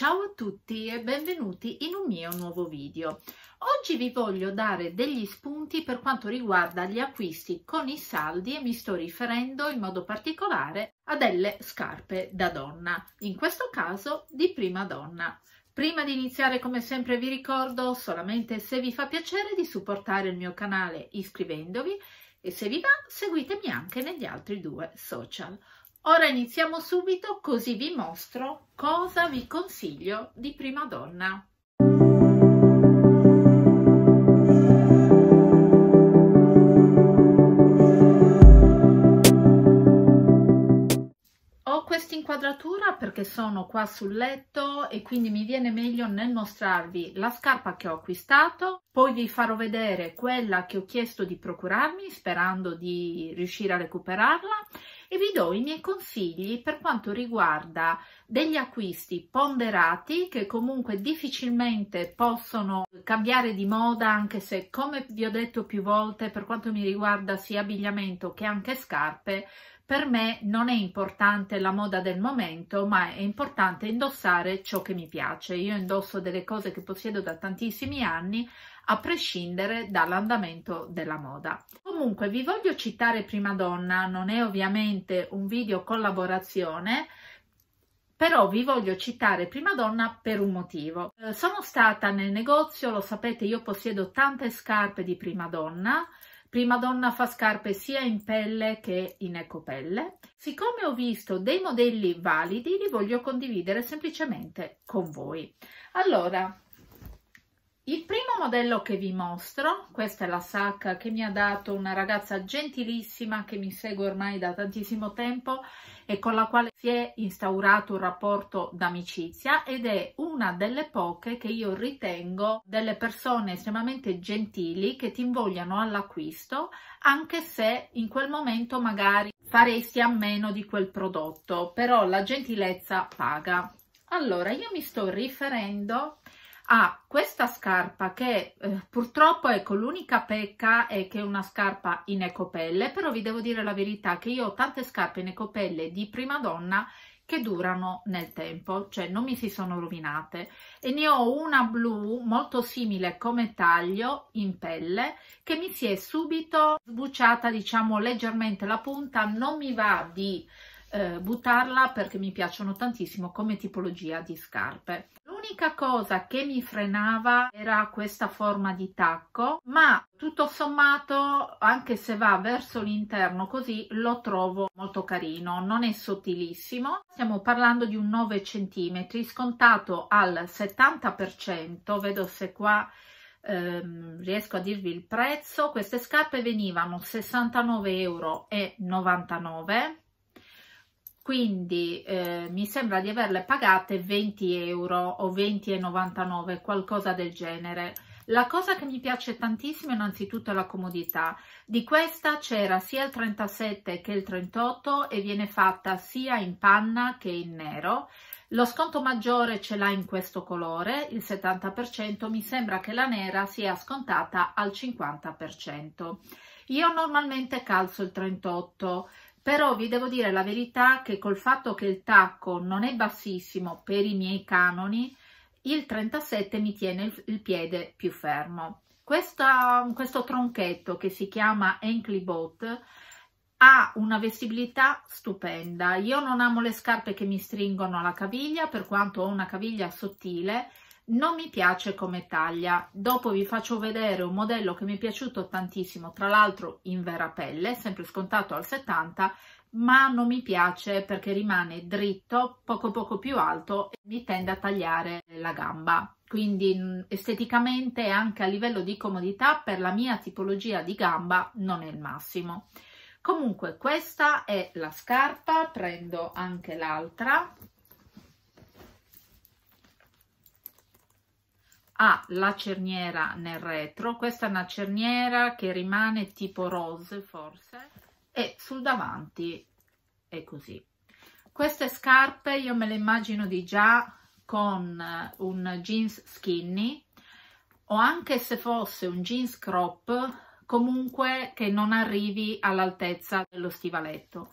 Ciao a tutti e benvenuti in un mio nuovo video. Oggi vi voglio dare degli spunti per quanto riguarda gli acquisti con i saldi e mi sto riferendo in modo particolare a delle scarpe da donna, in questo caso di prima donna. Prima di iniziare come sempre vi ricordo solamente se vi fa piacere di supportare il mio canale iscrivendovi e se vi va seguitemi anche negli altri due social. Ora iniziamo subito così vi mostro cosa vi consiglio di prima donna. Ho questa inquadratura perché sono qua sul letto e quindi mi viene meglio nel mostrarvi la scarpa che ho acquistato, poi vi farò vedere quella che ho chiesto di procurarmi sperando di riuscire a recuperarla e vi do i miei consigli per quanto riguarda degli acquisti ponderati che comunque difficilmente possono cambiare di moda anche se come vi ho detto più volte per quanto mi riguarda sia abbigliamento che anche scarpe per me non è importante la moda del momento, ma è importante indossare ciò che mi piace. Io indosso delle cose che possiedo da tantissimi anni, a prescindere dall'andamento della moda. Comunque vi voglio citare Prima Donna, non è ovviamente un video collaborazione, però vi voglio citare Prima Donna per un motivo. Eh, sono stata nel negozio, lo sapete, io possiedo tante scarpe di Prima Donna. Prima Donna fa scarpe sia in pelle che in ecopelle. Siccome ho visto dei modelli validi, li voglio condividere semplicemente con voi. Allora, il primo modello che vi mostro, questa è la sacca che mi ha dato una ragazza gentilissima che mi segue ormai da tantissimo tempo e con la quale si è instaurato un rapporto d'amicizia ed è una delle poche che io ritengo delle persone estremamente gentili che ti invogliano all'acquisto anche se in quel momento magari faresti a meno di quel prodotto, però la gentilezza paga. Allora, io mi sto riferendo ha questa scarpa che eh, purtroppo ecco l'unica pecca è che è una scarpa in ecopelle però vi devo dire la verità che io ho tante scarpe in ecopelle di prima donna che durano nel tempo cioè non mi si sono rovinate e ne ho una blu molto simile come taglio in pelle che mi si è subito sbucciata diciamo leggermente la punta non mi va di eh, buttarla perché mi piacciono tantissimo come tipologia di scarpe l'unica cosa che mi frenava era questa forma di tacco ma tutto sommato anche se va verso l'interno così lo trovo molto carino non è sottilissimo stiamo parlando di un 9 cm scontato al 70% vedo se qua ehm, riesco a dirvi il prezzo queste scarpe venivano 69,99 euro quindi eh, mi sembra di averle pagate 20 euro o 20,99 qualcosa del genere la cosa che mi piace tantissimo innanzitutto è la comodità di questa c'era sia il 37 che il 38 e viene fatta sia in panna che in nero lo sconto maggiore ce l'ha in questo colore il 70% mi sembra che la nera sia scontata al 50% io normalmente calzo il 38 però vi devo dire la verità che col fatto che il tacco non è bassissimo per i miei canoni il 37 mi tiene il, il piede più fermo Questa, questo tronchetto che si chiama ankle boat ha una vestibilità stupenda io non amo le scarpe che mi stringono alla caviglia per quanto ho una caviglia sottile non mi piace come taglia dopo vi faccio vedere un modello che mi è piaciuto tantissimo tra l'altro in vera pelle sempre scontato al 70 ma non mi piace perché rimane dritto poco poco più alto e mi tende a tagliare la gamba quindi mm, esteticamente anche a livello di comodità per la mia tipologia di gamba non è il massimo comunque questa è la scarpa prendo anche l'altra ha la cerniera nel retro, questa è una cerniera che rimane tipo rose forse, e sul davanti è così. Queste scarpe io me le immagino di già con eh, un jeans skinny o anche se fosse un jeans crop comunque che non arrivi all'altezza dello stivaletto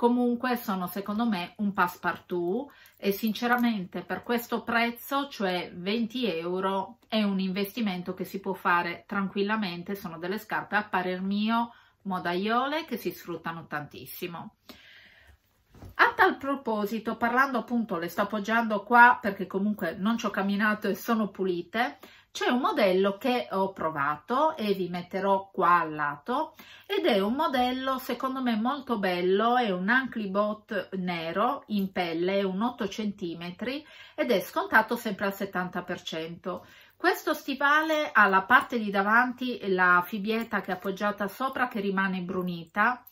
comunque sono secondo me un passepartout e sinceramente per questo prezzo, cioè 20 euro, è un investimento che si può fare tranquillamente, sono delle scarpe a parer mio modaiole che si sfruttano tantissimo. A tal proposito, parlando appunto, le sto appoggiando qua perché comunque non ci ho camminato e sono pulite, c'è un modello che ho provato e vi metterò qua al lato ed è un modello secondo me molto bello, è un Anklebot nero in pelle, un 8 cm ed è scontato sempre al 70%. Questo stivale ha la parte di davanti la fibietta che è appoggiata sopra che rimane brunita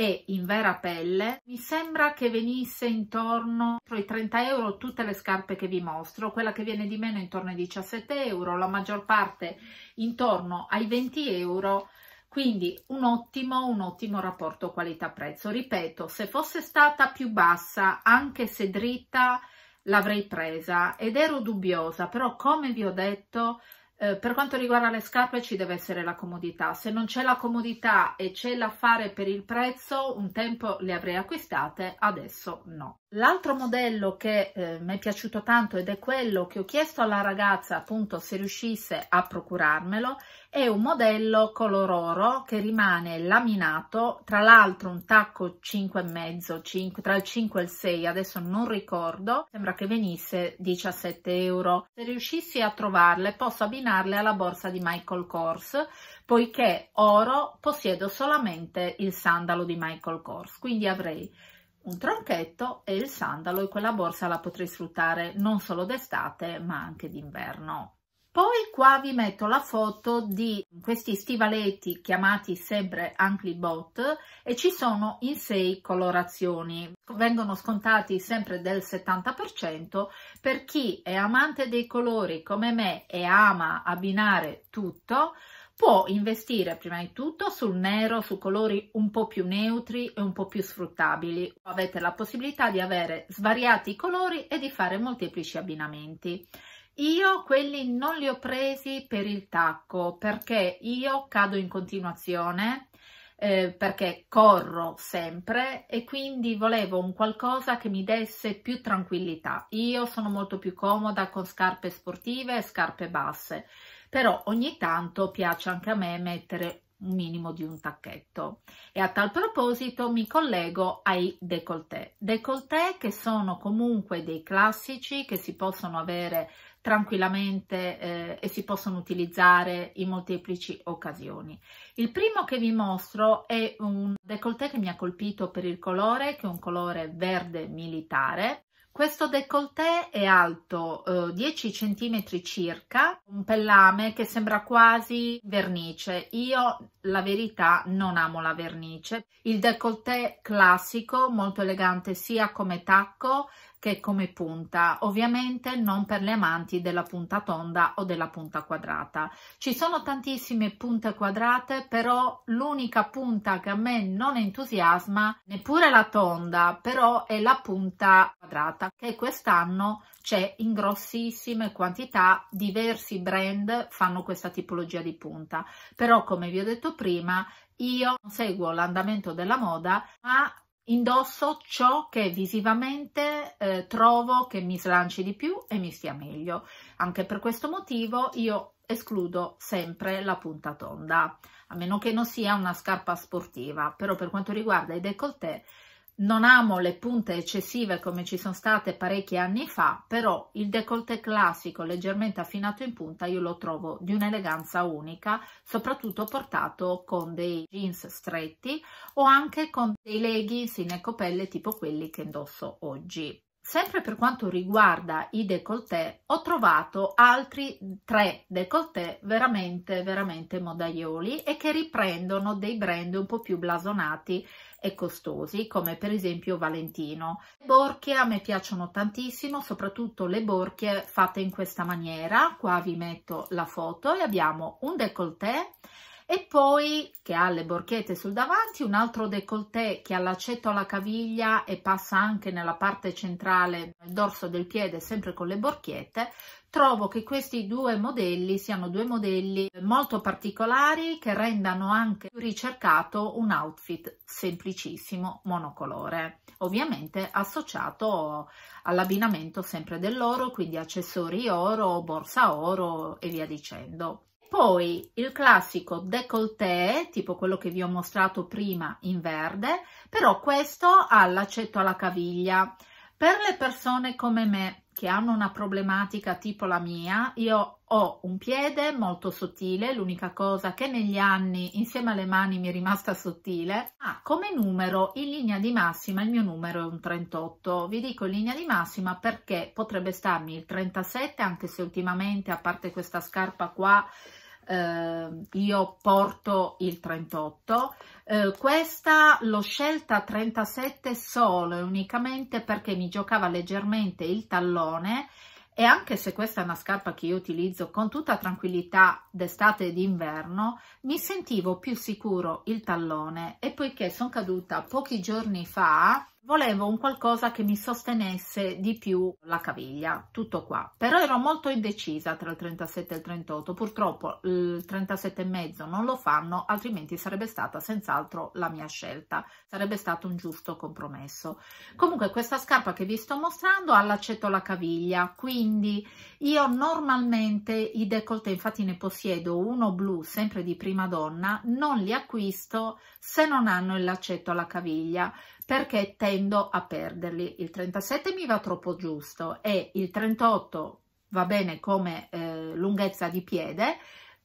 e in vera pelle mi sembra che venisse intorno ai 30 euro tutte le scarpe che vi mostro quella che viene di meno intorno ai 17 euro la maggior parte intorno ai 20 euro quindi un ottimo, un ottimo rapporto qualità prezzo ripeto se fosse stata più bassa anche se dritta l'avrei presa ed ero dubbiosa però come vi ho detto eh, per quanto riguarda le scarpe ci deve essere la comodità, se non c'è la comodità e c'è l'affare per il prezzo, un tempo le avrei acquistate, adesso no. L'altro modello che eh, mi è piaciuto tanto ed è quello che ho chiesto alla ragazza appunto se riuscisse a procurarmelo è un modello color oro che rimane laminato, tra l'altro un tacco 5,5, 5, tra il 5 e il 6, adesso non ricordo, sembra che venisse 17 euro. Se riuscissi a trovarle posso abbinarle alla borsa di Michael Kors, poiché oro possiedo solamente il sandalo di Michael Kors, quindi avrei un tronchetto e il sandalo e quella borsa la potrei sfruttare non solo d'estate ma anche d'inverno. Poi qua vi metto la foto di questi stivaletti chiamati sempre Ankle Bot e ci sono in 6 colorazioni. Vengono scontati sempre del 70% per chi è amante dei colori come me e ama abbinare tutto può investire prima di tutto sul nero, su colori un po' più neutri e un po' più sfruttabili. Avete la possibilità di avere svariati colori e di fare molteplici abbinamenti. Io quelli non li ho presi per il tacco perché io cado in continuazione eh, perché corro sempre e quindi volevo un qualcosa che mi desse più tranquillità. Io sono molto più comoda con scarpe sportive e scarpe basse, però ogni tanto piace anche a me mettere un minimo di un tacchetto e a tal proposito mi collego ai décolleté décolleté che sono comunque dei classici che si possono avere tranquillamente eh, e si possono utilizzare in molteplici occasioni. Il primo che vi mostro è un décolleté che mi ha colpito per il colore, che è un colore verde militare. Questo décolleté è alto eh, 10 cm circa, un pellame che sembra quasi vernice. Io la verità non amo la vernice. Il décolleté classico, molto elegante sia come tacco che come punta, ovviamente non per le amanti della punta tonda o della punta quadrata. Ci sono tantissime punte quadrate, però l'unica punta che a me non entusiasma, neppure la tonda, però è la punta quadrata che quest'anno c'è in grossissime quantità, diversi brand fanno questa tipologia di punta. Però come vi ho detto prima, io non seguo l'andamento della moda, ma indosso ciò che visivamente eh, trovo che mi slanci di più e mi stia meglio. Anche per questo motivo io escludo sempre la punta tonda, a meno che non sia una scarpa sportiva, però per quanto riguarda i décolleté non amo le punte eccessive come ci sono state parecchi anni fa, però il décolleté classico leggermente affinato in punta io lo trovo di un'eleganza unica, soprattutto portato con dei jeans stretti o anche con dei leggings in ecopelle tipo quelli che indosso oggi. Sempre per quanto riguarda i décolleté, ho trovato altri tre décolleté veramente, veramente modaioli e che riprendono dei brand un po' più blasonati e costosi, come per esempio Valentino. Le borchie a me piacciono tantissimo, soprattutto le borchie fatte in questa maniera. Qua vi metto la foto e abbiamo un décolleté e poi che ha le borchette sul davanti, un altro décolleté che ha l'accetto alla caviglia e passa anche nella parte centrale del dorso del piede sempre con le borchette. Trovo che questi due modelli siano due modelli molto particolari che rendano anche più ricercato un outfit semplicissimo monocolore, ovviamente associato all'abbinamento sempre dell'oro, quindi accessori oro, borsa oro e via dicendo poi il classico décolleté, tipo quello che vi ho mostrato prima in verde, però questo ha l'accetto alla caviglia. Per le persone come me che hanno una problematica tipo la mia, io ho un piede molto sottile, l'unica cosa che negli anni insieme alle mani mi è rimasta sottile. Ah, come numero, in linea di massima il mio numero è un 38. Vi dico in linea di massima perché potrebbe starmi il 37, anche se ultimamente, a parte questa scarpa qua, eh, io porto il 38 eh, questa l'ho scelta 37 solo e unicamente perché mi giocava leggermente il tallone e anche se questa è una scarpa che io utilizzo con tutta tranquillità d'estate ed inverno, mi sentivo più sicuro il tallone e poiché sono caduta pochi giorni fa volevo un qualcosa che mi sostenesse di più la caviglia tutto qua però ero molto indecisa tra il 37 e il 38 purtroppo il 37 e mezzo non lo fanno altrimenti sarebbe stata senz'altro la mia scelta sarebbe stato un giusto compromesso comunque questa scarpa che vi sto mostrando ha l'accetto alla caviglia quindi io normalmente i decolte infatti ne possiedo uno blu sempre di prima donna non li acquisto se non hanno il laccetto alla caviglia perché tendo a perderli. Il 37 mi va troppo giusto e il 38 va bene come eh, lunghezza di piede,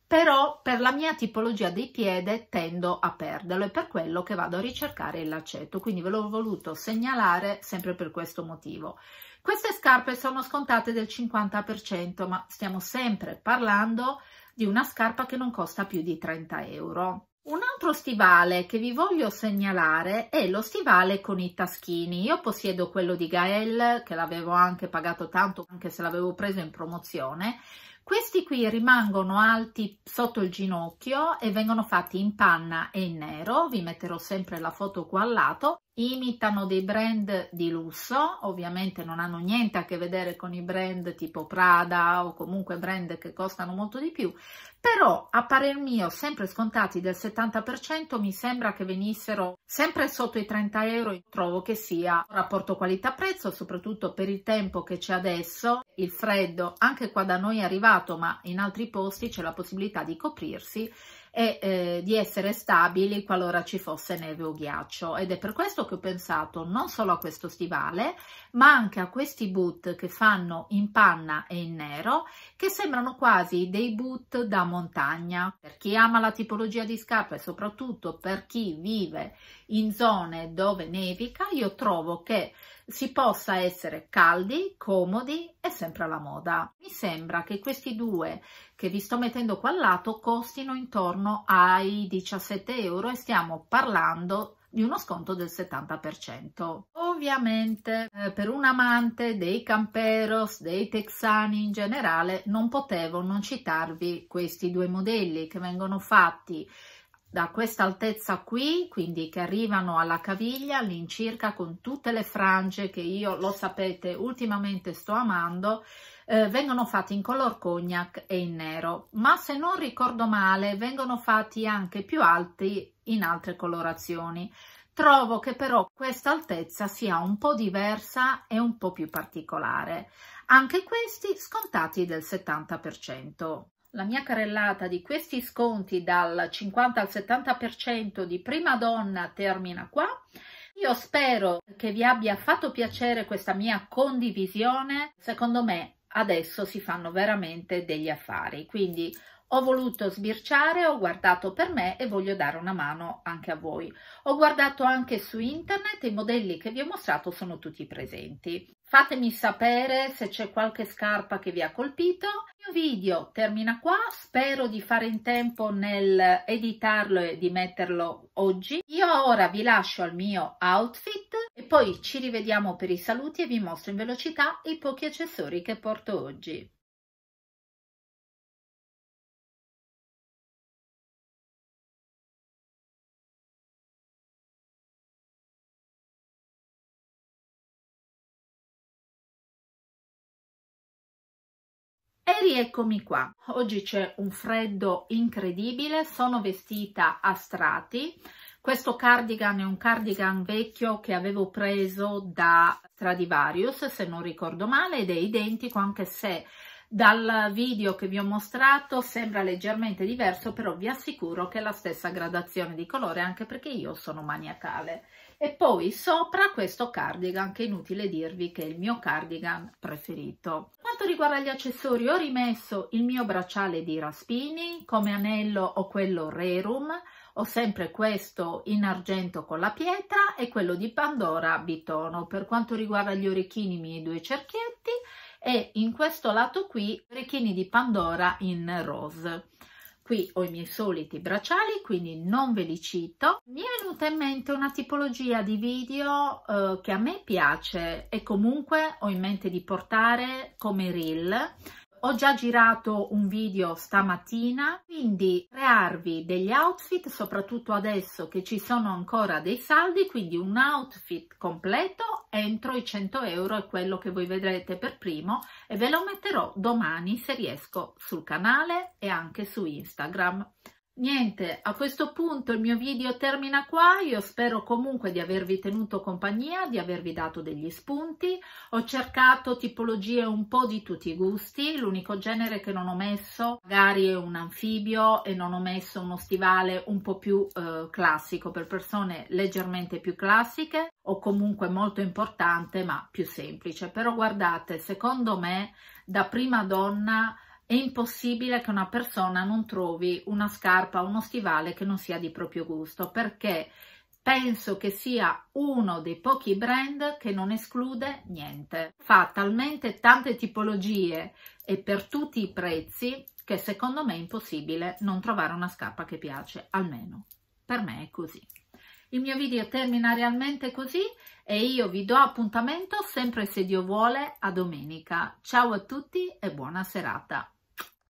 però per la mia tipologia di piede tendo a perderlo e per quello che vado a ricercare il lacetto, quindi ve l'ho voluto segnalare sempre per questo motivo. Queste scarpe sono scontate del 50%, ma stiamo sempre parlando di una scarpa che non costa più di 30 euro. Un altro stivale che vi voglio segnalare è lo stivale con i taschini. Io possiedo quello di Gael, che l'avevo anche pagato tanto, anche se l'avevo preso in promozione. Questi qui rimangono alti sotto il ginocchio e vengono fatti in panna e in nero. Vi metterò sempre la foto qua al lato imitano dei brand di lusso, ovviamente non hanno niente a che vedere con i brand tipo Prada o comunque brand che costano molto di più, però a parer mio sempre scontati del 70% mi sembra che venissero sempre sotto i 30 euro, trovo che sia un rapporto qualità-prezzo, soprattutto per il tempo che c'è adesso, il freddo anche qua da noi è arrivato ma in altri posti c'è la possibilità di coprirsi e eh, di essere stabili qualora ci fosse neve o ghiaccio ed è per questo che ho pensato non solo a questo stivale ma anche a questi boot che fanno in panna e in nero che sembrano quasi dei boot da montagna per chi ama la tipologia di scarpe e soprattutto per chi vive in zone dove nevica io trovo che si possa essere caldi, comodi e sempre alla moda. Mi sembra che questi due che vi sto mettendo qua al lato costino intorno ai 17 euro e stiamo parlando di uno sconto del 70%. Ovviamente eh, per un amante dei camperos, dei texani in generale, non potevo non citarvi questi due modelli che vengono fatti da questa altezza qui, quindi che arrivano alla caviglia all'incirca con tutte le frange che io, lo sapete, ultimamente sto amando, eh, vengono fatti in color cognac e in nero, ma se non ricordo male vengono fatti anche più alti in altre colorazioni. Trovo che però questa altezza sia un po' diversa e un po' più particolare. Anche questi scontati del 70% la mia carrellata di questi sconti dal 50 al 70% di Prima Donna termina qua. Io spero che vi abbia fatto piacere questa mia condivisione. Secondo me adesso si fanno veramente degli affari, quindi ho voluto sbirciare, ho guardato per me e voglio dare una mano anche a voi. Ho guardato anche su internet, i modelli che vi ho mostrato sono tutti presenti fatemi sapere se c'è qualche scarpa che vi ha colpito. Il mio video termina qua, spero di fare in tempo nel editarlo e di metterlo oggi. Io ora vi lascio al mio outfit e poi ci rivediamo per i saluti e vi mostro in velocità i pochi accessori che porto oggi. rieccomi qua. Oggi c'è un freddo incredibile, sono vestita a strati. Questo cardigan è un cardigan vecchio che avevo preso da Stradivarius, se non ricordo male, ed è identico anche se dal video che vi ho mostrato sembra leggermente diverso, però vi assicuro che è la stessa gradazione di colore, anche perché io sono maniacale e poi sopra questo cardigan che è inutile dirvi che è il mio cardigan preferito quanto riguarda gli accessori ho rimesso il mio bracciale di raspini come anello ho quello rerum ho sempre questo in argento con la pietra e quello di Pandora bitono. Per quanto riguarda gli orecchini, i miei due cerchietti e in questo lato qui orecchini di Pandora in rose. Qui ho i miei soliti bracciali, quindi non ve li cito. Mi è venuta in mente una tipologia di video eh, che a me piace e comunque ho in mente di portare come reel ho già girato un video stamattina, quindi crearvi degli outfit, soprattutto adesso che ci sono ancora dei saldi, quindi un outfit completo entro i 100 euro è quello che voi vedrete per primo e ve lo metterò domani se riesco sul canale e anche su Instagram niente, a questo punto il mio video termina qua, io spero comunque di avervi tenuto compagnia, di avervi dato degli spunti, ho cercato tipologie un po' di tutti i gusti, l'unico genere che non ho messo magari è un anfibio e non ho messo uno stivale un po' più eh, classico per persone leggermente più classiche o comunque molto importante ma più semplice, però guardate, secondo me da prima donna è impossibile che una persona non trovi una scarpa o uno stivale che non sia di proprio gusto perché penso che sia uno dei pochi brand che non esclude niente. Fa talmente tante tipologie e per tutti i prezzi che secondo me è impossibile non trovare una scarpa che piace, almeno per me è così. Il mio video termina realmente così e io vi do appuntamento sempre se Dio vuole a domenica. Ciao a tutti e buona serata.